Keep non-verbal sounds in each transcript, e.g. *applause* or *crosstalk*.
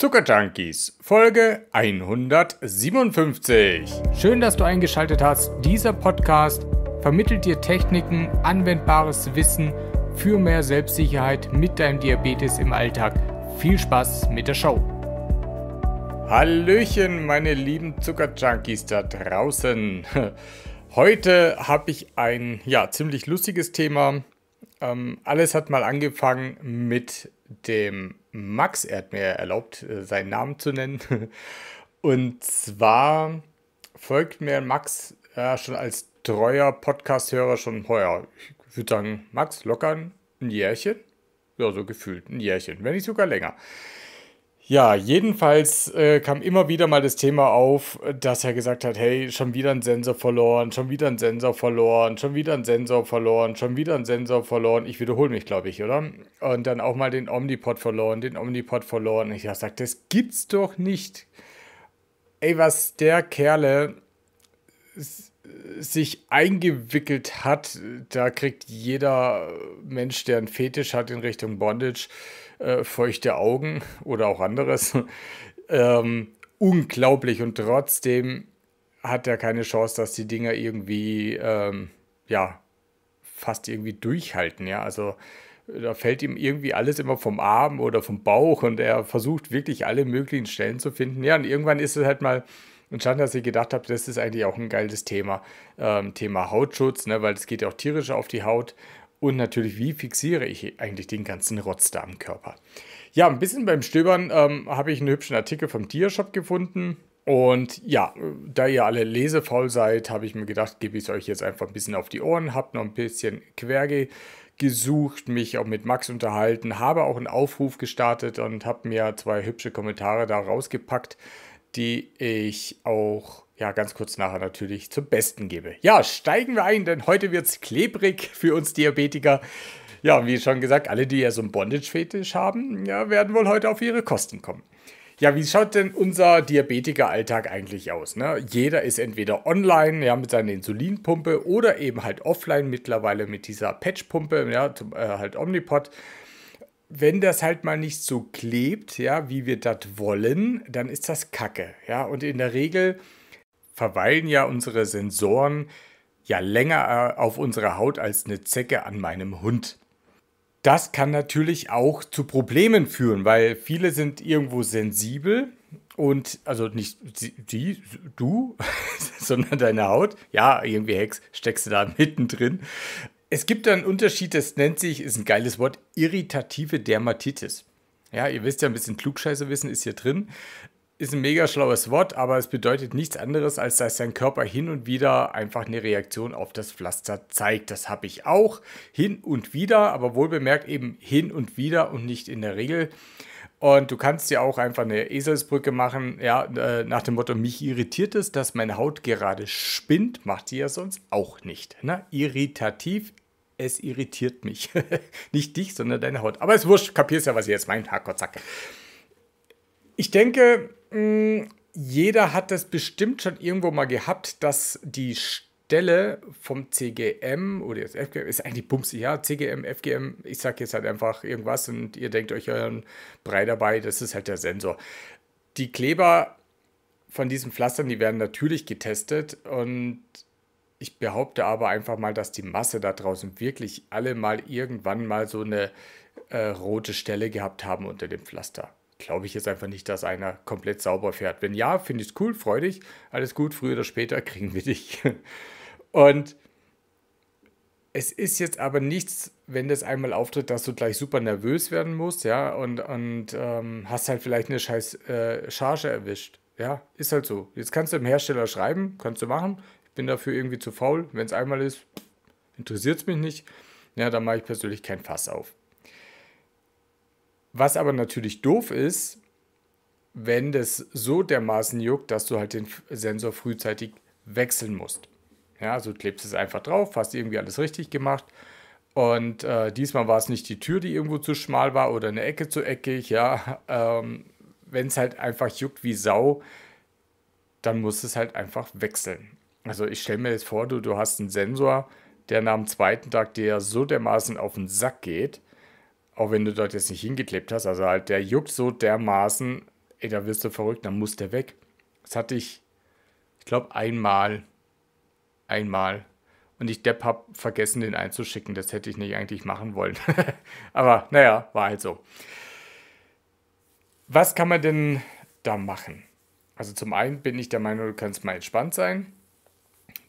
Zuckerjunkies, Folge 157. Schön, dass du eingeschaltet hast. Dieser Podcast vermittelt dir Techniken, anwendbares Wissen für mehr Selbstsicherheit mit deinem Diabetes im Alltag. Viel Spaß mit der Show. Hallöchen, meine lieben Zuckerjunkies da draußen. *laughs* Heute habe ich ein ja, ziemlich lustiges Thema. Ähm, alles hat mal angefangen mit dem Max, er hat mir erlaubt, äh, seinen Namen zu nennen. *laughs* Und zwar folgt mir Max äh, schon als treuer Podcast-Hörer schon heuer. Ich würde sagen, Max, locker ein Jährchen. Ja, so gefühlt ein Jährchen, wenn nicht sogar länger. Ja, jedenfalls äh, kam immer wieder mal das Thema auf, dass er gesagt hat, hey, schon wieder ein Sensor verloren, schon wieder ein Sensor verloren, schon wieder ein Sensor verloren, schon wieder ein Sensor verloren. Ich wiederhole mich, glaube ich, oder? Und dann auch mal den Omnipod verloren, den Omnipod verloren. Und ich habe gesagt, das gibt's doch nicht. Ey, was der Kerle sich eingewickelt hat, da kriegt jeder Mensch, der einen Fetisch hat in Richtung Bondage, äh, feuchte Augen oder auch anderes. ähm, unglaublich und trotzdem hat er keine Chance, dass die Dinger irgendwie, ähm, ja, fast irgendwie durchhalten. Ja, also da fällt ihm irgendwie alles immer vom Arm oder vom Bauch und er versucht wirklich alle möglichen Stellen zu finden. Ja, und irgendwann ist es halt mal entstanden, dass ich gedacht habe, das ist eigentlich auch ein geiles Thema. Ähm, Thema Hautschutz, ne, weil es geht ja auch tierisch auf die Haut und natürlich, wie fixiere ich eigentlich den ganzen Rotz da am Körper? Ja, ein bisschen beim Stöbern ähm, habe ich einen hübschen Artikel vom Tiershop gefunden. Und ja, da ihr alle lesefaul seid, habe ich mir gedacht, gebe ich es euch jetzt einfach ein bisschen auf die Ohren, habe noch ein bisschen quer gesucht, mich auch mit Max unterhalten, habe auch einen Aufruf gestartet und habe mir zwei hübsche Kommentare da rausgepackt, die ich auch ja, ganz kurz nachher natürlich zum Besten gebe. Ja, steigen wir ein, denn heute wird es klebrig für uns Diabetiker. Ja, wie schon gesagt, alle, die ja so einen Bondage-Fetisch haben, ja, werden wohl heute auf ihre Kosten kommen. Ja, wie schaut denn unser Diabetiker-Alltag eigentlich aus? Ne? Jeder ist entweder online, ja, mit seiner Insulinpumpe oder eben halt offline mittlerweile mit dieser Patchpumpe, ja, zum, äh, halt Omnipod wenn das halt mal nicht so klebt, ja, wie wir das wollen, dann ist das Kacke, ja. Und in der Regel verweilen ja unsere Sensoren ja länger äh, auf unserer Haut als eine Zecke an meinem Hund. Das kann natürlich auch zu Problemen führen, weil viele sind irgendwo sensibel und also nicht die, du, *laughs* sondern deine Haut. Ja, irgendwie Hex, steckst du da mittendrin. Es gibt einen Unterschied, das nennt sich, ist ein geiles Wort, irritative Dermatitis. Ja, ihr wisst ja, ein bisschen Klugscheiße wissen ist hier drin ist ein mega schlaues Wort, aber es bedeutet nichts anderes, als dass dein Körper hin und wieder einfach eine Reaktion auf das Pflaster zeigt. Das habe ich auch hin und wieder, aber wohl bemerkt eben hin und wieder und nicht in der Regel. Und du kannst ja auch einfach eine Eselsbrücke machen, ja, äh, nach dem Motto, mich irritiert es, dass meine Haut gerade spinnt, macht sie ja sonst auch nicht. Ne? Irritativ, es irritiert mich. *laughs* nicht dich, sondern deine Haut. Aber es wurscht, kapierst ja, was ich jetzt meine. Hack, zack. Ich denke, Mm, jeder hat das bestimmt schon irgendwo mal gehabt, dass die Stelle vom CGM oder jetzt FGM, ist eigentlich Bums, ja, CGM, FGM, ich sag jetzt halt einfach irgendwas und ihr denkt euch euren Brei dabei, das ist halt der Sensor. Die Kleber von diesen Pflastern, die werden natürlich getestet und ich behaupte aber einfach mal, dass die Masse da draußen wirklich alle mal irgendwann mal so eine äh, rote Stelle gehabt haben unter dem Pflaster glaube ich jetzt einfach nicht, dass einer komplett sauber fährt. Wenn ja, finde ich es cool, freudig, alles gut, früher oder später *laughs* kriegen wir dich. Und es ist jetzt aber nichts, wenn das einmal auftritt, dass du gleich super nervös werden musst, ja, und, und ähm, hast halt vielleicht eine scheiß äh, Charge erwischt. Ja, ist halt so. Jetzt kannst du dem Hersteller schreiben, kannst du machen. Ich bin dafür irgendwie zu faul. Wenn es einmal ist, interessiert es mich nicht. Ja, dann mache ich persönlich kein Fass auf. Was aber natürlich doof ist, wenn das so dermaßen juckt, dass du halt den Sensor frühzeitig wechseln musst. Ja, also klebst es einfach drauf, hast irgendwie alles richtig gemacht. Und äh, diesmal war es nicht die Tür, die irgendwo zu schmal war oder eine Ecke zu eckig. Ja, *laughs* ähm, wenn es halt einfach juckt wie Sau, dann musst es halt einfach wechseln. Also ich stelle mir jetzt vor, du, du hast einen Sensor, der nach dem zweiten Tag dir so dermaßen auf den Sack geht, auch wenn du dort jetzt nicht hingeklebt hast, also halt, der juckt so dermaßen, ey, da wirst du verrückt, dann muss der weg. Das hatte ich, ich glaube, einmal, einmal. Und ich Depp habe vergessen, den einzuschicken. Das hätte ich nicht eigentlich machen wollen. *laughs* Aber naja, war halt so. Was kann man denn da machen? Also zum einen bin ich der Meinung, du kannst mal entspannt sein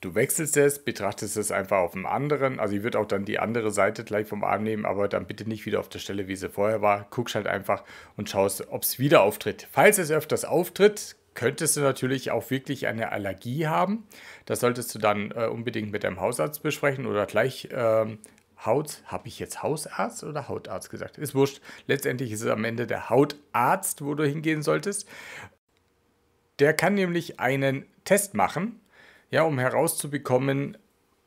du wechselst es, betrachtest es einfach auf dem anderen. Also ich würde auch dann die andere Seite gleich vom Arm nehmen, aber dann bitte nicht wieder auf der Stelle, wie sie vorher war. Guckst halt einfach und schaust, ob es wieder auftritt. Falls es öfters auftritt, könntest du natürlich auch wirklich eine Allergie haben. Das solltest du dann äh, unbedingt mit deinem Hausarzt besprechen oder gleich ähm, Haut, habe ich jetzt Hausarzt oder Hautarzt gesagt? Ist wurscht. Letztendlich ist es am Ende der Hautarzt, wo du hingehen solltest. Der kann nämlich einen Test machen ja, um herauszubekommen,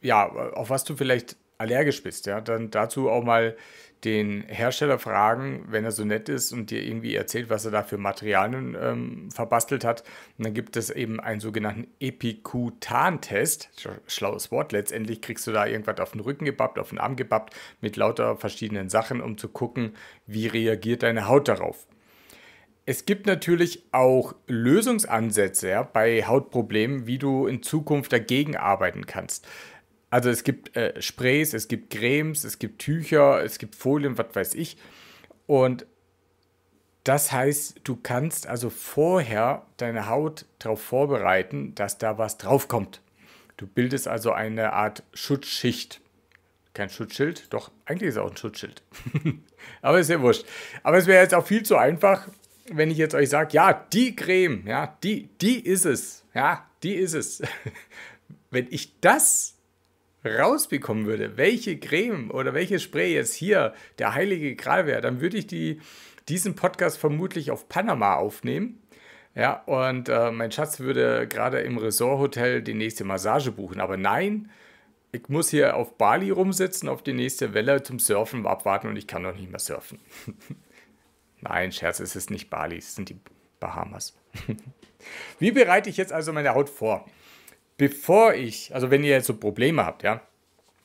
ja, auf was du vielleicht allergisch bist, ja, dann dazu auch mal den Hersteller fragen, wenn er so nett ist und dir irgendwie erzählt, was er da für Materialien ähm, verbastelt hat. Und dann gibt es eben einen sogenannten Epikutan-Test. Schlaues Wort. Letztendlich kriegst du da irgendwas auf den Rücken gebappt, auf den Arm gebappt, mit lauter verschiedenen Sachen, um zu gucken, wie reagiert deine Haut darauf. Es gibt natürlich auch Lösungsansätze ja, bei Hautproblemen, wie du in Zukunft dagegen arbeiten kannst. Also es gibt äh, Sprays, es gibt Cremes, es gibt Tücher, es gibt Folien, was weiß ich. Und das heißt, du kannst also vorher deine Haut darauf vorbereiten, dass da was draufkommt. Du bildest also eine Art Schutzschicht. Kein Schutzschild, doch, eigentlich ist es auch ein Schutzschild. *laughs* Aber ist ja wurscht. Aber es wäre jetzt auch viel zu einfach, wenn ich jetzt euch sage, ja, die Creme, ja, die, die ist es, ja, die ist es. *laughs* wenn ich das rausbekommen würde, welche Creme oder welches Spray jetzt hier der heilige Gral wäre, dann würde ich die, diesen Podcast vermutlich auf Panama aufnehmen. Ja, und äh, mein Schatz würde gerade im Resorthotel die nächste Massage buchen. Aber nein, ich muss hier auf Bali rumsitzen, auf die nächste Welle zum Surfen abwarten und ich kann noch nicht mehr surfen. *laughs* Nein, Scherz, es ist nicht Bali, es sind die Bahamas. *laughs* Wie bereite ich jetzt also meine Haut vor? Bevor ich, also wenn ihr jetzt so Probleme habt, ja,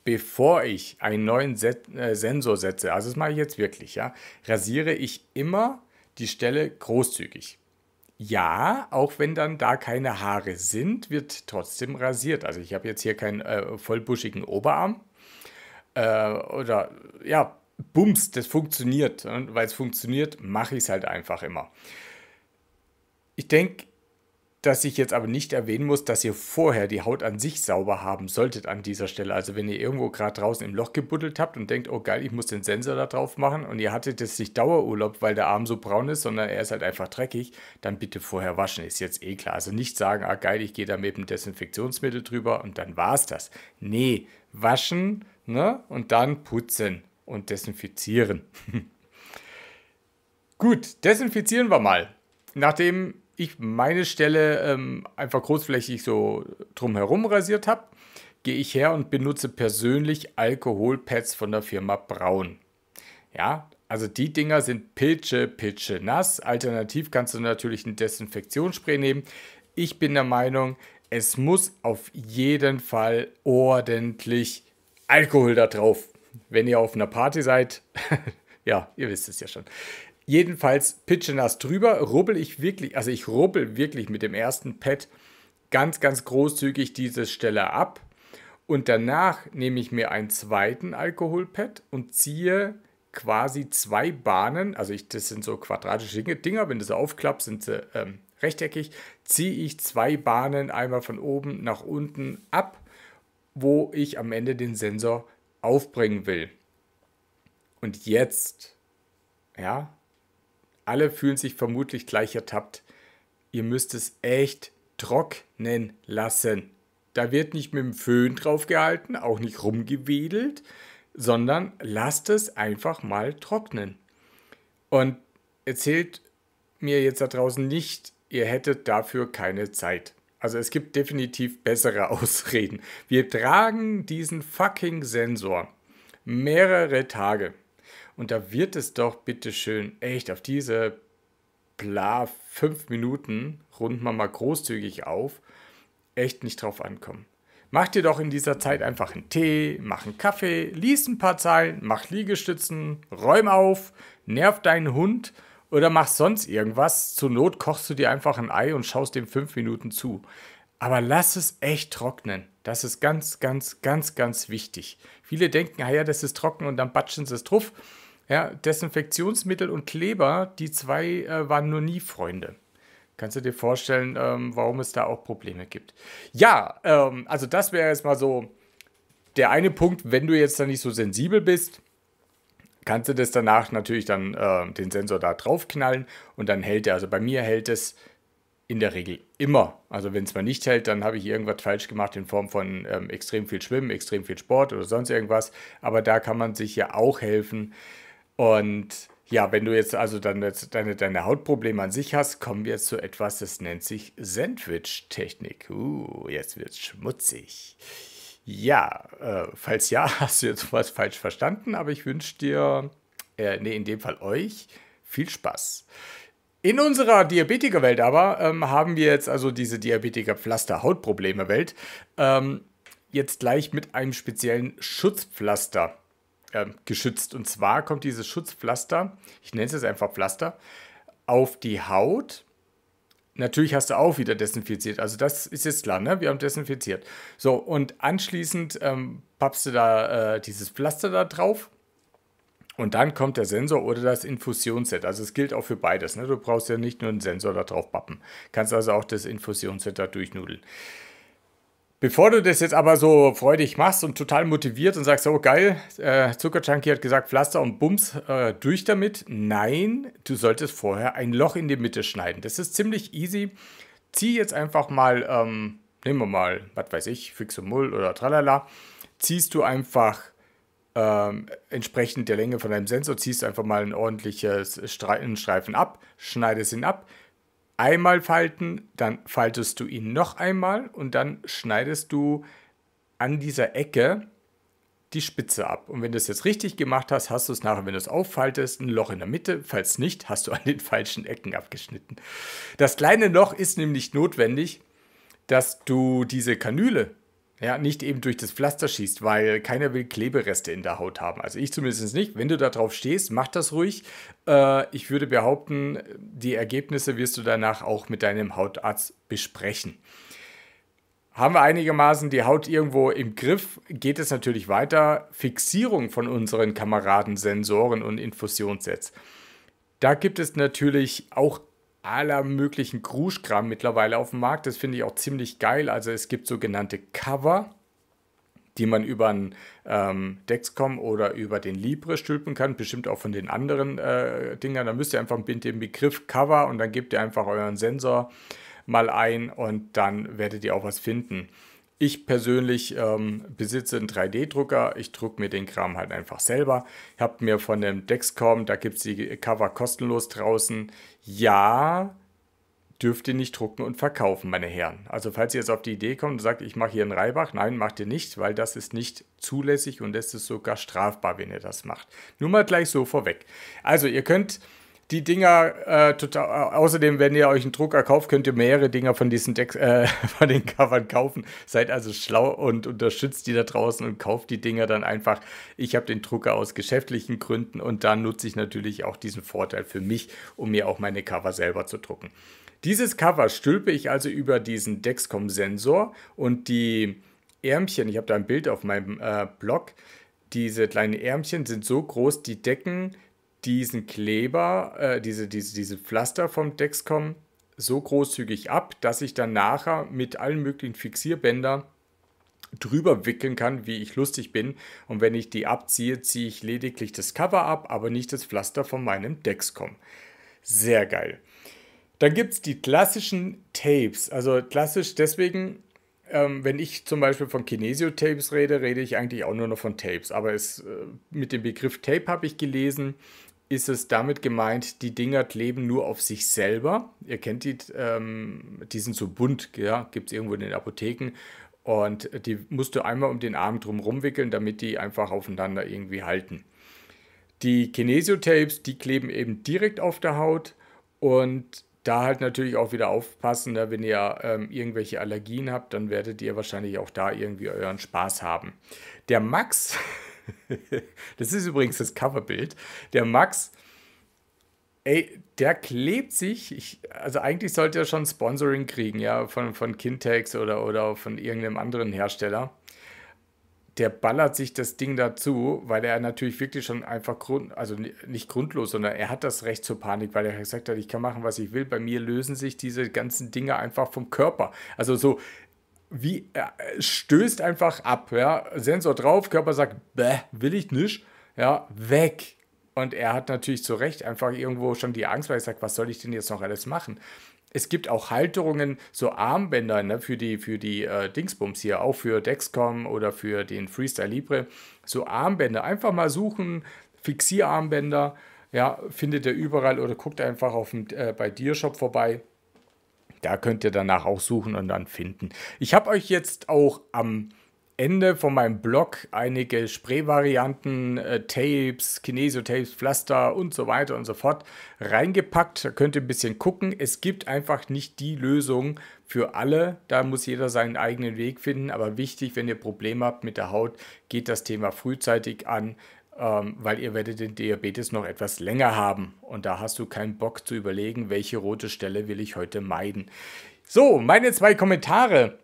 bevor ich einen neuen Set, äh, Sensor setze, also das mache ich jetzt wirklich, ja, rasiere ich immer die Stelle großzügig. Ja, auch wenn dann da keine Haare sind, wird trotzdem rasiert. Also ich habe jetzt hier keinen äh, vollbuschigen Oberarm äh, oder ja, bums, das funktioniert. Und weil es funktioniert, mache ich es halt einfach immer. Ich denke, dass ich jetzt aber nicht erwähnen muss, dass ihr vorher die Haut an sich sauber haben solltet an dieser Stelle. Also wenn ihr irgendwo gerade draußen im Loch gebuddelt habt und denkt, oh geil, ich muss den Sensor da drauf machen und ihr hattet jetzt nicht Dauerurlaub, weil der Arm so braun ist, sondern er ist halt einfach dreckig, dann bitte vorher waschen, ist jetzt eh klar. Also nicht sagen, ah geil, ich gehe da mit dem Desinfektionsmittel drüber und dann war es das. Nee, waschen ne? und dann putzen und desinfizieren. *laughs* Gut, desinfizieren wir mal. Nachdem ich meine Stelle ähm, einfach großflächig so drumherum rasiert habe, gehe ich her und benutze persönlich Alkoholpads von der Firma Braun. Ja, also die Dinger sind pilche, pilche nass. Alternativ kannst du natürlich ein Desinfektionsspray nehmen. Ich bin der Meinung, es muss auf jeden Fall ordentlich Alkohol da drauf wenn ihr auf einer Party seid, *laughs* ja, ihr wisst es ja schon. Jedenfalls pitchenass drüber, rubbel ich wirklich, also ich rubbel wirklich mit dem ersten Pad ganz, ganz großzügig diese Stelle ab. Und danach nehme ich mir einen zweiten Alkoholpad und ziehe quasi zwei Bahnen, also ich, das sind so quadratische Dinger, wenn du sie aufklappst, sind sie ähm, rechteckig, ziehe ich zwei Bahnen einmal von oben nach unten ab, wo ich am Ende den Sensor aufbringen will. Und jetzt, ja, alle fühlen sich vermutlich gleich ertappt. Ihr müsst es echt trocknen lassen. Da wird nicht mit dem Föhn draufgehalten, auch nicht rumgewedelt, sondern lasst es einfach mal trocknen. Und erzählt mir jetzt da draußen nicht, ihr hättet dafür keine Zeit. Also es gibt definitiv bessere *laughs* Ausreden. Wir tragen diesen fucking Sensor mehrere Tage. Und da wird es doch bitte schön echt auf diese bla fünf Minuten, runden wir mal großzügig auf, echt nicht drauf ankommen. Mach dir doch in dieser Zeit einfach einen Tee, mach einen Kaffee, lies ein paar Zeilen, mach Liegestützen, räum auf, nerv deinen Hund oder machst sonst irgendwas. Zur Not kochst du dir einfach ein Ei und schaust dem fünf Minuten zu. Aber lass es echt trocknen. Das ist ganz, ganz, ganz, ganz wichtig. Viele denken, ah ja, das ist trocken und dann batschen sie es drauf. Ja, Desinfektionsmittel und Kleber, die zwei äh, waren nur nie Freunde. Kannst du dir vorstellen, ähm, warum es da auch Probleme gibt? Ja, ähm, also das wäre jetzt mal so der eine Punkt, wenn du jetzt da nicht so sensibel bist kannst du das danach natürlich dann äh, den Sensor da draufknallen und dann hält er. Also bei mir hält es in der Regel immer. Also wenn es mal nicht hält, dann habe ich irgendwas falsch gemacht in Form von ähm, extrem viel Schwimmen, extrem viel Sport oder sonst irgendwas. Aber da kann man sich ja auch helfen. Und ja, wenn du jetzt also dann jetzt deine, deine Hautprobleme an sich hast, kommen wir zu etwas, das nennt sich Sandwich-Technik. Uh, jetzt wird es schmutzig. Ja, äh, falls ja, *laughs* hast du jetzt was falsch verstanden, aber ich wünsche dir, äh, nee, in dem Fall euch, viel Spaß. In unserer Diabetikerwelt aber ähm, haben wir jetzt also diese Diabetiker-Pflaster-Hautprobleme-Welt ähm, jetzt gleich mit einem speziellen Schutzpflaster ähm, geschützt. Und zwar kommt dieses Schutzpflaster, ich nenne es jetzt einfach Pflaster, auf die Haut Natürlich hast du auch wieder desinfiziert. Also das ist jetzt klar, ne? Wir haben desinfiziert. So, und anschließend ähm, pappst du da äh, dieses Pflaster da drauf. Und dann kommt der Sensor oder das Infusionsset. Also es gilt auch für beides. Ne? Du brauchst ja nicht nur einen Sensor da drauf pappen. Kannst also auch das Infusionsset da durchnudeln. Bevor du das jetzt aber so freudig machst und total motiviert und sagst, oh, geil, äh, Zuckerjunkie hat gesagt, Pflaster und Bums, äh, durch damit. Nein, du solltest vorher ein Loch in die Mitte schneiden. Das ist ziemlich easy. Zieh jetzt einfach mal, ähm, nehmen wir mal, was weiß ich, Fix und Mull oder Tralala, ziehst du einfach ähm, entsprechend der Länge von deinem Sensor, ziehst einfach mal ein ordentliches Streifen ab, schneidest ihn ab, einmal falten, dann faltest du ihn noch einmal und dann schneidest du an dieser Ecke die Spitze ab. Und wenn du es jetzt richtig gemacht hast, hast du es nachher, wenn du es auffaltest, ein Loch in der Mitte. Falls nicht, hast du an den falschen Ecken abgeschnitten. Das kleine Loch ist nämlich notwendig, dass du diese Kanüle, ja, nicht eben durch das Pflaster schießt, weil keiner will Klebereste in der Haut haben. Also ich zumindest nicht. Wenn du da drauf stehst, mach das ruhig. Äh, ich würde behaupten, die Ergebnisse wirst du danach auch mit deinem Hautarzt besprechen. Haben wir einigermaßen die Haut irgendwo im Griff, geht es natürlich weiter. Fixierung von unseren Kameraden, Sensoren und Infusionssets. Da gibt es natürlich auch aller möglichen Gruschkram mittlerweile auf dem Markt. Das finde ich auch ziemlich geil. Also es gibt sogenannte Cover, die man über ein ähm, Dexcom oder über den Libre stülpen kann, bestimmt auch von den anderen äh, Dingern. Da müsst ihr einfach mit dem Begriff Cover und dann gebt ihr einfach euren Sensor mal ein und dann werdet ihr auch was finden. Ich persönlich ähm, besitze einen 3D-Drucker. Ich drucke mir den Kram halt einfach selber. Ich habe mir von dem Dexcom, da gibt es die Cover kostenlos draußen. Ja, dürft ihr nicht drucken und verkaufen, meine Herren. Also falls ihr jetzt auf die Idee kommt und sagt, ich mache hier einen Reibach, nein, macht ihr nicht, weil das ist nicht zulässig und es ist sogar strafbar, wenn ihr das macht. Nur mal gleich so vorweg. Also ihr könnt die Dinger äh, total. Außerdem, wenn ihr euch einen Drucker kauft, könnt ihr mehrere Dinger von diesen Decks, äh, *laughs* von den Covern kaufen. Seid also schlau und unterstützt die da draußen und kauft die Dinger dann einfach. Ich habe den Drucker aus geschäftlichen Gründen und dann nutze ich natürlich auch diesen Vorteil für mich, um mir auch meine Cover selber zu drucken. Dieses Cover stülpe ich also über diesen Dexcom-Sensor und die Ärmchen, ich habe da ein Bild auf meinem äh, Blog, diese kleinen Ärmchen sind so groß, die decken diesen Kleber, äh, diese, diese, diese Pflaster vom Dexcom so großzügig ab, dass ich dann nachher mit allen möglichen Fixierbändern drüber wickeln kann, wie ich lustig bin. Und wenn ich die abziehe, ziehe ich lediglich das Cover ab, aber nicht das Pflaster von meinem Dexcom. Sehr geil. Dann gibt es die klassischen Tapes. Also klassisch deswegen, ähm, wenn ich zum Beispiel von Kinesio-Tapes rede, rede ich eigentlich auch nur noch von Tapes. Aber es, äh, mit dem Begriff Tape habe ich gelesen, ist es damit gemeint, die Dinger kleben nur auf sich selber. Ihr kennt die, ähm, die sind so bunt, ja, gibt es irgendwo in den Apotheken. Und die musst du einmal um den Arm drum rumwickeln, damit die einfach aufeinander irgendwie halten. Die Kinesiotapes, die kleben eben direkt auf der Haut und da halt natürlich auch wieder aufpassen, ne? wenn ihr ähm, irgendwelche Allergien habt, dann werdet ihr wahrscheinlich auch da irgendwie euren Spaß haben. Der Max *laughs* *laughs* das ist übrigens das Coverbild. Der Max, ey, der klebt sich. Ich, also eigentlich sollte er schon Sponsoring kriegen, ja, von, von Kintex oder, oder von irgendeinem anderen Hersteller. Der ballert sich das Ding dazu, weil er natürlich wirklich schon einfach grund, also nicht grundlos, sondern er hat das Recht zur Panik, weil er gesagt hat, ich kann machen, was ich will. Bei mir lösen sich diese ganzen Dinge einfach vom Körper. Also so, wie er äh, stößt einfach ab. Ja? Sensor drauf, Körper sagt, bäh, will ich nicht. Ja, weg. Und er hat natürlich zu Recht einfach irgendwo schon die Angst, weil er sagt, was soll ich denn jetzt noch alles machen? Es gibt auch Halterungen, so Armbänder ne, für die, für die äh, Dingsbums hier, auch für Dexcom oder für den Freestyle Libre. So Armbänder, einfach mal suchen, Fixierarmbänder, ja, findet ihr überall oder guckt einfach auf dem, äh, bei Deershop vorbei. Da könnt ihr danach auch suchen und dann finden. Ich habe euch jetzt auch am Ende von meinem Blog einige Sprayvarianten, äh, Tapes, Kinesio-Tapes, Pflaster und so weiter und so fort reingepackt. Da könnt ihr ein bisschen gucken. Es gibt einfach nicht die Lösung für alle. Da muss jeder seinen eigenen Weg finden. Aber wichtig, wenn ihr Probleme habt mit der Haut, geht das Thema frühzeitig an. Ähm, weil ihr werdet den Diabetes noch etwas länger haben und da hast du keinen Bock zu überlegen, welche rote Stelle will ich heute meiden. So, meine zwei Kommentare,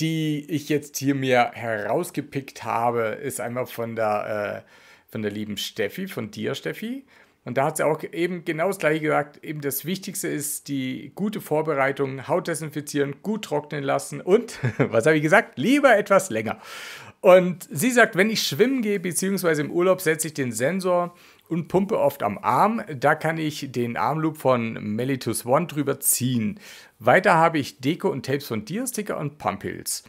die ich jetzt hier mir herausgepickt habe, ist einmal von der, äh, von der lieben Steffi, von dir Steffi. Und da hat sie auch eben genau das gleiche gesagt, eben das Wichtigste ist die gute Vorbereitung, Haut desinfizieren, gut trocknen lassen und, *laughs* was habe ich gesagt, lieber etwas länger. Und sie sagt, wenn ich schwimmen gehe bzw. im Urlaub, setze ich den Sensor und pumpe oft am Arm. Da kann ich den Armloop von Mellitus One drüber ziehen. Weiter habe ich Deko und Tapes von Deersticker und Pumpils.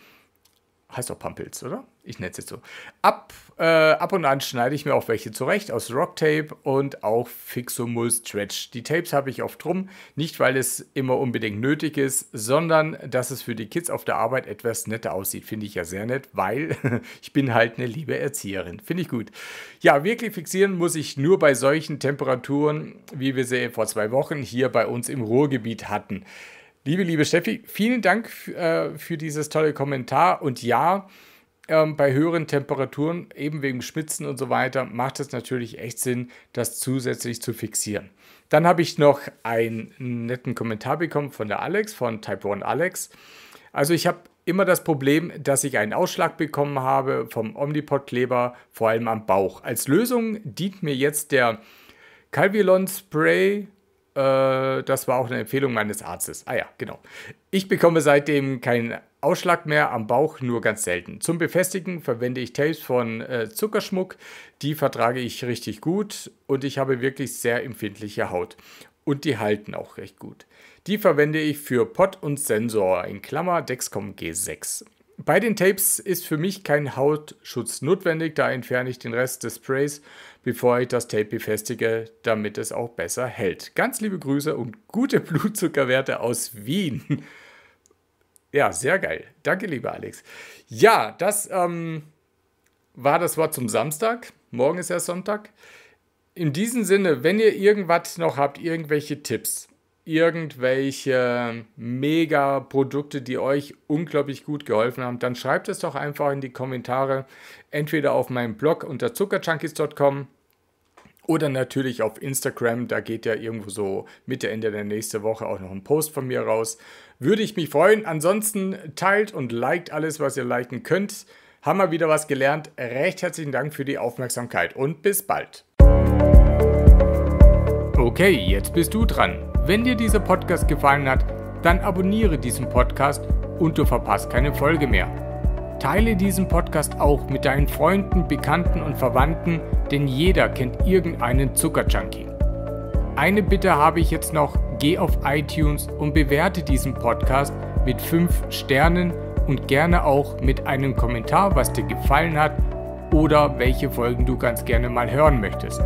Heißt doch Pumpils, oder? ich nenne es jetzt so. Ab, äh, ab und an schneide ich mir auch welche zurecht aus Rocktape und auch Fixomul Stretch. Die Tapes habe ich oft drum, nicht weil es immer unbedingt nötig ist, sondern dass es für die Kids auf der Arbeit etwas netter aussieht. Finde ich ja sehr nett, weil *laughs* ich bin halt eine liebe Erzieherin. Finde ich gut. Ja, wirklich fixieren muss ich nur bei solchen Temperaturen, wie wir sie vor zwei Wochen hier bei uns im Ruhrgebiet hatten. Liebe, liebe Steffi, vielen Dank äh, für dieses tolle Kommentar und ja, ähm, bei höheren Temperaturen, eben wegen Schmitzen und so weiter, macht es natürlich echt Sinn, das zusätzlich zu fixieren. Dann habe ich noch einen netten Kommentar bekommen von der Alex, von Type 1 Alex. Also ich habe immer das Problem, dass ich einen Ausschlag bekommen habe vom Omnipod-Kleber, vor allem am Bauch. Als Lösung dient mir jetzt der Calvilon Spray äh, das war auch eine Empfehlung meines Arztes. Ah ja, genau. Ich bekomme seitdem keinen Ausschlag mehr am Bauch, nur ganz selten. Zum Befestigen verwende ich Tapes von äh, Zuckerschmuck. Die vertrage ich richtig gut und ich habe wirklich sehr empfindliche Haut. Und die halten auch recht gut. Die verwende ich für Pot und Sensor in Klammer Dexcom G6. Bei den Tapes ist für mich kein Hautschutz notwendig, da entferne ich den Rest des Sprays, bevor ich das Tape befestige, damit es auch besser hält. Ganz liebe Grüße und gute *laughs* Blutzuckerwerte aus Wien. Ja, sehr geil. Danke, lieber Alex. Ja, das ähm, war das Wort zum Samstag. Morgen ist ja Sonntag. In diesem Sinne, wenn ihr irgendwas noch habt, irgendwelche Tipps, irgendwelche Mega-Produkte, die euch unglaublich gut geholfen haben, dann schreibt es doch einfach in die Kommentare, entweder auf meinem Blog unter zuckerjunkies.com oder natürlich auf Instagram, da geht ja irgendwo so Mitte, Ende der nächste Woche auch noch ein Post von mir raus. Würde ich mich freuen. Ansonsten teilt und liked alles, was ihr liken könnt. Haben wir wieder was gelernt. Recht herzlichen Dank für die Aufmerksamkeit und bis bald. Okay, jetzt bist du dran. Wenn dir dieser Podcast gefallen hat, dann abonniere diesen Podcast und du verpasst keine Folge mehr. Teile diesen Podcast auch mit deinen Freunden, Bekannten und Verwandten, denn jeder kennt irgendeinen Zuckerjunkie. Eine Bitte habe ich jetzt noch, geh auf iTunes und bewerte diesen Podcast mit 5 Sternen und gerne auch mit einem Kommentar, was dir gefallen hat oder welche Folgen du ganz gerne mal hören möchtest.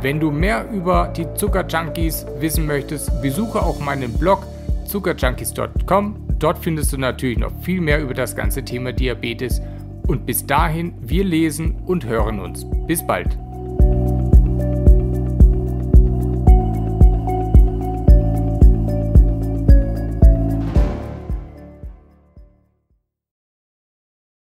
Wenn du mehr über die Zuckerjunkies wissen möchtest, besuche auch meinen Blog zuckerjunkies.com. Dort findest du natürlich noch viel mehr über das ganze Thema Diabetes. Und bis dahin, wir lesen und hören uns. Bis bald.